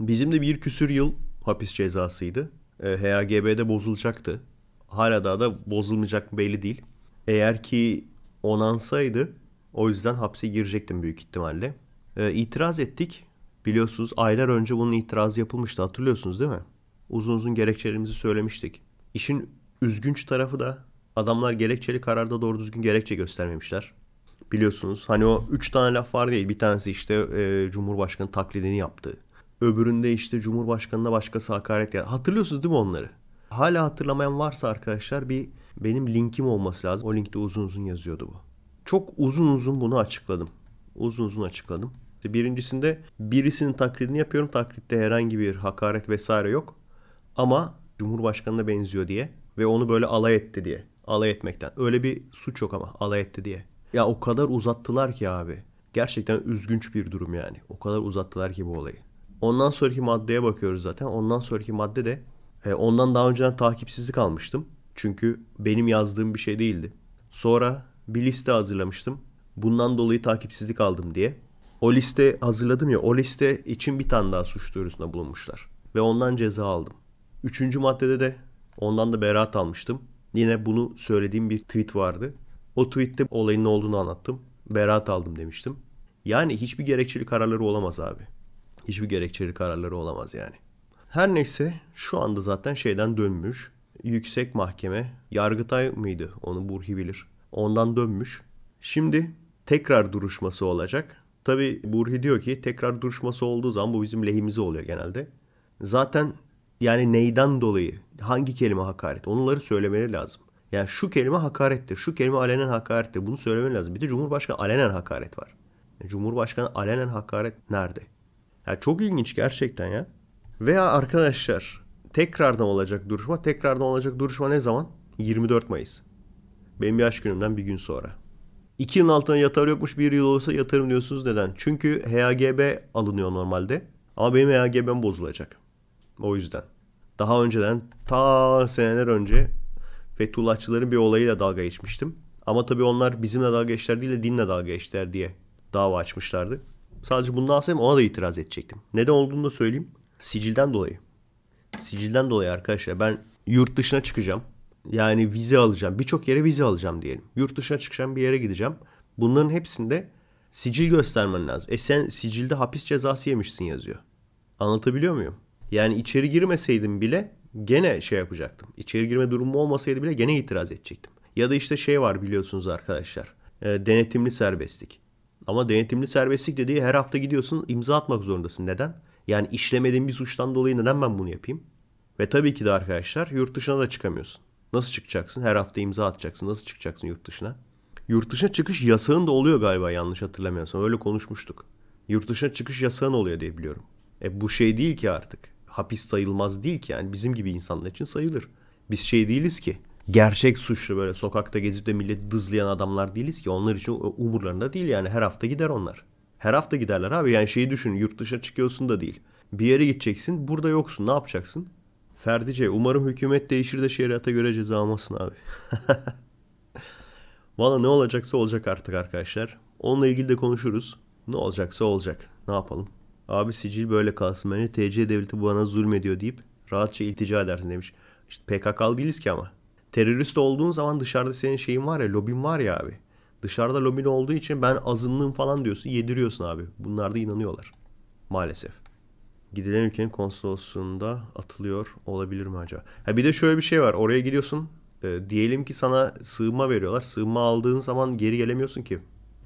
Bizim de bir küsür yıl hapis cezasıydı. E, ee, HAGB'de bozulacaktı. Hala daha da bozulmayacak belli değil. Eğer ki onansaydı o yüzden hapse girecektim büyük ihtimalle. E, itiraz ettik. Biliyorsunuz aylar önce bunun itirazı yapılmıştı hatırlıyorsunuz değil mi? Uzun uzun gerekçelerimizi söylemiştik. İşin üzgünç tarafı da adamlar gerekçeli kararda doğru düzgün gerekçe göstermemişler. Biliyorsunuz hani o üç tane laf var değil bir tanesi işte e, Cumhurbaşkanı taklidini yaptı. Öbüründe işte Cumhurbaşkanı'na başkası hakaret ya. Hatırlıyorsunuz değil mi onları? Hala hatırlamayan varsa arkadaşlar bir benim linkim olması lazım. O linkte uzun uzun yazıyordu bu. Çok uzun uzun bunu açıkladım. Uzun uzun açıkladım. birincisinde birisinin taklidini yapıyorum. Taklitte herhangi bir hakaret vesaire yok. Ama Cumhurbaşkanı'na benziyor diye ve onu böyle alay etti diye. Alay etmekten. Öyle bir suç yok ama alay etti diye. Ya o kadar uzattılar ki abi. Gerçekten üzgünç bir durum yani. O kadar uzattılar ki bu olayı. Ondan sonraki maddeye bakıyoruz zaten. Ondan sonraki madde de e, ondan daha önceden takipsizlik almıştım. Çünkü benim yazdığım bir şey değildi. Sonra bir liste hazırlamıştım. Bundan dolayı takipsizlik aldım diye. O liste hazırladım ya o liste için bir tane daha suç duyurusunda bulunmuşlar. Ve ondan ceza aldım. Üçüncü maddede de ondan da beraat almıştım. Yine bunu söylediğim bir tweet vardı. O tweette olayın ne olduğunu anlattım. Beraat aldım demiştim. Yani hiçbir gerekçeli kararları olamaz abi hiçbir gerekçeli kararları olamaz yani. Her neyse şu anda zaten şeyden dönmüş. Yüksek Mahkeme Yargıtay mıydı? Onu Burhi bilir. Ondan dönmüş. Şimdi tekrar duruşması olacak. Tabi Burhi diyor ki tekrar duruşması olduğu zaman bu bizim lehimize oluyor genelde. Zaten yani neyden dolayı hangi kelime hakaret onları söylemeleri lazım. Yani şu kelime hakarettir, şu kelime alenen hakarettir bunu söylemeleri lazım. Bir de Cumhurbaşkanı alenen hakaret var. E, Cumhurbaşkanı alenen hakaret nerede? Ya çok ilginç gerçekten ya. Veya arkadaşlar tekrardan olacak duruşma. Tekrardan olacak duruşma ne zaman? 24 Mayıs. Benim yaş günümden bir gün sonra. 2 yılın altına yatar yokmuş bir yıl olsa yatarım diyorsunuz neden? Çünkü HAGB alınıyor normalde. Ama benim HAGB'm bozulacak. O yüzden. Daha önceden ta seneler önce Fethullahçıların bir olayıyla dalga geçmiştim. Ama tabii onlar bizimle dalga geçtiler değil de dinle dalga geçtiler diye dava açmışlardı. Sadece bundan alsaydım ona da itiraz edecektim. Neden olduğunu da söyleyeyim. Sicilden dolayı. Sicilden dolayı arkadaşlar ben yurt dışına çıkacağım. Yani vize alacağım. Birçok yere vize alacağım diyelim. Yurt dışına çıkacağım bir yere gideceğim. Bunların hepsinde sicil göstermen lazım. E sen sicilde hapis cezası yemişsin yazıyor. Anlatabiliyor muyum? Yani içeri girmeseydim bile gene şey yapacaktım. İçeri girme durumu olmasaydı bile gene itiraz edecektim. Ya da işte şey var biliyorsunuz arkadaşlar. E, denetimli serbestlik. Ama denetimli serbestlik dediği her hafta gidiyorsun imza atmak zorundasın. Neden? Yani işlemediğin bir suçtan dolayı neden ben bunu yapayım? Ve tabii ki de arkadaşlar yurt dışına da çıkamıyorsun. Nasıl çıkacaksın? Her hafta imza atacaksın. Nasıl çıkacaksın yurt dışına? Yurt dışına çıkış yasağın da oluyor galiba yanlış hatırlamıyorsam. Öyle konuşmuştuk. Yurt dışına çıkış yasağın oluyor diye biliyorum. E bu şey değil ki artık. Hapis sayılmaz değil ki yani bizim gibi insanlar için sayılır. Biz şey değiliz ki gerçek suçlu böyle sokakta gezip de milleti dızlayan adamlar değiliz ki. Onlar için umurlarında değil yani her hafta gider onlar. Her hafta giderler abi yani şeyi düşün yurt dışına çıkıyorsun da değil. Bir yere gideceksin burada yoksun ne yapacaksın? Ferdice umarım hükümet değişir de şeriata göre ceza almasın abi. Valla ne olacaksa olacak artık arkadaşlar. Onunla ilgili de konuşuruz. Ne olacaksa olacak. Ne yapalım? Abi sicil böyle kalsın. Beni TC devleti bana zulmediyor deyip rahatça iltica edersin demiş. İşte PKK'lı değiliz ki ama. Terörist olduğun zaman dışarıda senin şeyin var ya lobin var ya abi. Dışarıda lobin olduğu için ben azınlığım falan diyorsun yediriyorsun abi. Bunlar da inanıyorlar. Maalesef. Gidilen ülkenin konsolosluğunda atılıyor olabilir mi acaba? Ha bir de şöyle bir şey var. Oraya gidiyorsun. E, diyelim ki sana sığınma veriyorlar. Sığınma aldığın zaman geri gelemiyorsun ki.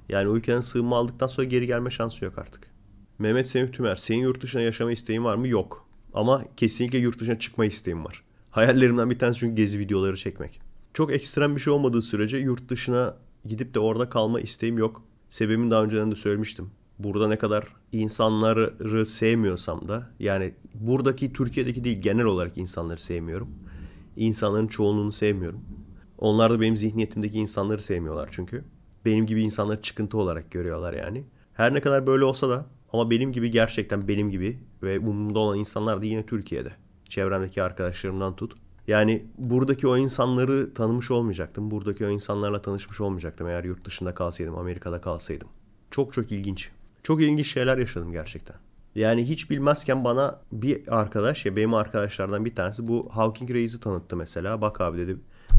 Yani o ülkenin sığınma aldıktan sonra geri gelme şansı yok artık. Mehmet Semih Tümer, senin yurt dışına yaşama isteğin var mı? Yok. Ama kesinlikle yurt dışına çıkma isteğim var. Hayallerimden bir tanesi çünkü gezi videoları çekmek. Çok ekstrem bir şey olmadığı sürece yurt dışına gidip de orada kalma isteğim yok. Sebebimi daha önceden de söylemiştim. Burada ne kadar insanları sevmiyorsam da yani buradaki Türkiye'deki değil genel olarak insanları sevmiyorum. İnsanların çoğunluğunu sevmiyorum. Onlar da benim zihniyetimdeki insanları sevmiyorlar çünkü. Benim gibi insanları çıkıntı olarak görüyorlar yani. Her ne kadar böyle olsa da ama benim gibi gerçekten benim gibi ve umurumda olan insanlar da yine Türkiye'de. Çevremdeki arkadaşlarımdan tut. Yani buradaki o insanları tanımış olmayacaktım. Buradaki o insanlarla tanışmış olmayacaktım eğer yurt dışında kalsaydım, Amerika'da kalsaydım. Çok çok ilginç. Çok ilginç şeyler yaşadım gerçekten. Yani hiç bilmezken bana bir arkadaş ya benim arkadaşlardan bir tanesi bu Hawking Reis'i tanıttı mesela. Bak abi dedi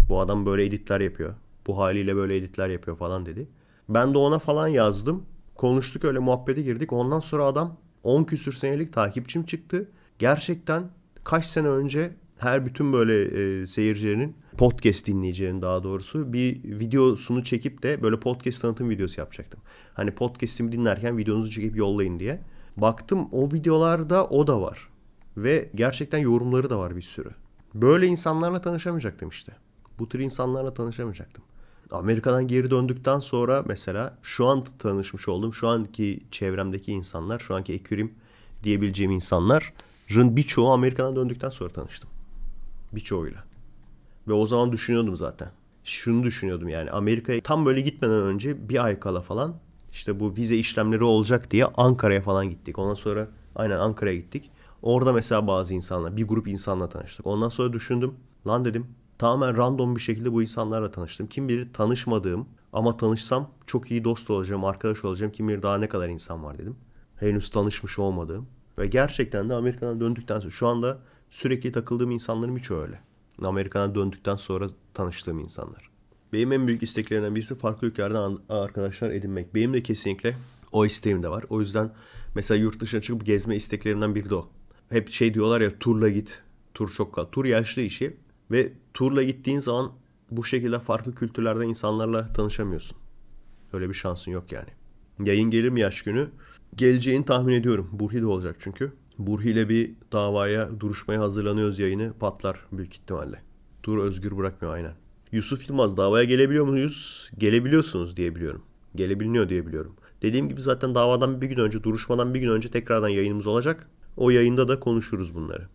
bu adam böyle editler yapıyor. Bu haliyle böyle editler yapıyor falan dedi. Ben de ona falan yazdım. Konuştuk öyle muhabbete girdik. Ondan sonra adam 10 küsür senelik takipçim çıktı. Gerçekten kaç sene önce her bütün böyle e, seyircilerin podcast dinleyicilerin daha doğrusu bir videosunu çekip de böyle podcast tanıtım videosu yapacaktım. Hani podcast'imi dinlerken videonuzu çekip yollayın diye. Baktım o videolarda o da var. Ve gerçekten yorumları da var bir sürü. Böyle insanlarla tanışamayacaktım işte. Bu tür insanlarla tanışamayacaktım. Amerika'dan geri döndükten sonra mesela şu an tanışmış oldum. Şu anki çevremdeki insanlar, şu anki ekürim diyebileceğim insanlar birçoğu Amerika'dan döndükten sonra tanıştım. Birçoğuyla. Ve o zaman düşünüyordum zaten. Şunu düşünüyordum yani Amerika'ya tam böyle gitmeden önce bir ay kala falan işte bu vize işlemleri olacak diye Ankara'ya falan gittik. Ondan sonra aynen Ankara'ya gittik. Orada mesela bazı insanla bir grup insanla tanıştık. Ondan sonra düşündüm lan dedim tamamen random bir şekilde bu insanlarla tanıştım. Kim bilir tanışmadığım ama tanışsam çok iyi dost olacağım, arkadaş olacağım. Kim bilir daha ne kadar insan var dedim. Henüz tanışmış olmadığım. Ve gerçekten de Amerika'dan döndükten sonra şu anda sürekli takıldığım insanlarım hiç öyle. Amerika'dan döndükten sonra tanıştığım insanlar. Benim en büyük isteklerimden birisi farklı ülkelerden arkadaşlar edinmek. Benim de kesinlikle o isteğim de var. O yüzden mesela yurt dışına çıkıp gezme isteklerimden biri de o. Hep şey diyorlar ya turla git. Tur çok kal. Tur yaşlı işi ve turla gittiğin zaman bu şekilde farklı kültürlerden insanlarla tanışamıyorsun. Öyle bir şansın yok yani. Yayın gelir mi yaş günü? geleceğini tahmin ediyorum. Burhi de olacak çünkü. Burhi ile bir davaya, duruşmaya hazırlanıyoruz yayını. Patlar büyük ihtimalle. Dur özgür bırakmıyor aynen. Yusuf Yılmaz davaya gelebiliyor muyuz? Gelebiliyorsunuz diye biliyorum. Gelebiliniyor diye biliyorum. Dediğim gibi zaten davadan bir gün önce, duruşmadan bir gün önce tekrardan yayınımız olacak. O yayında da konuşuruz bunları.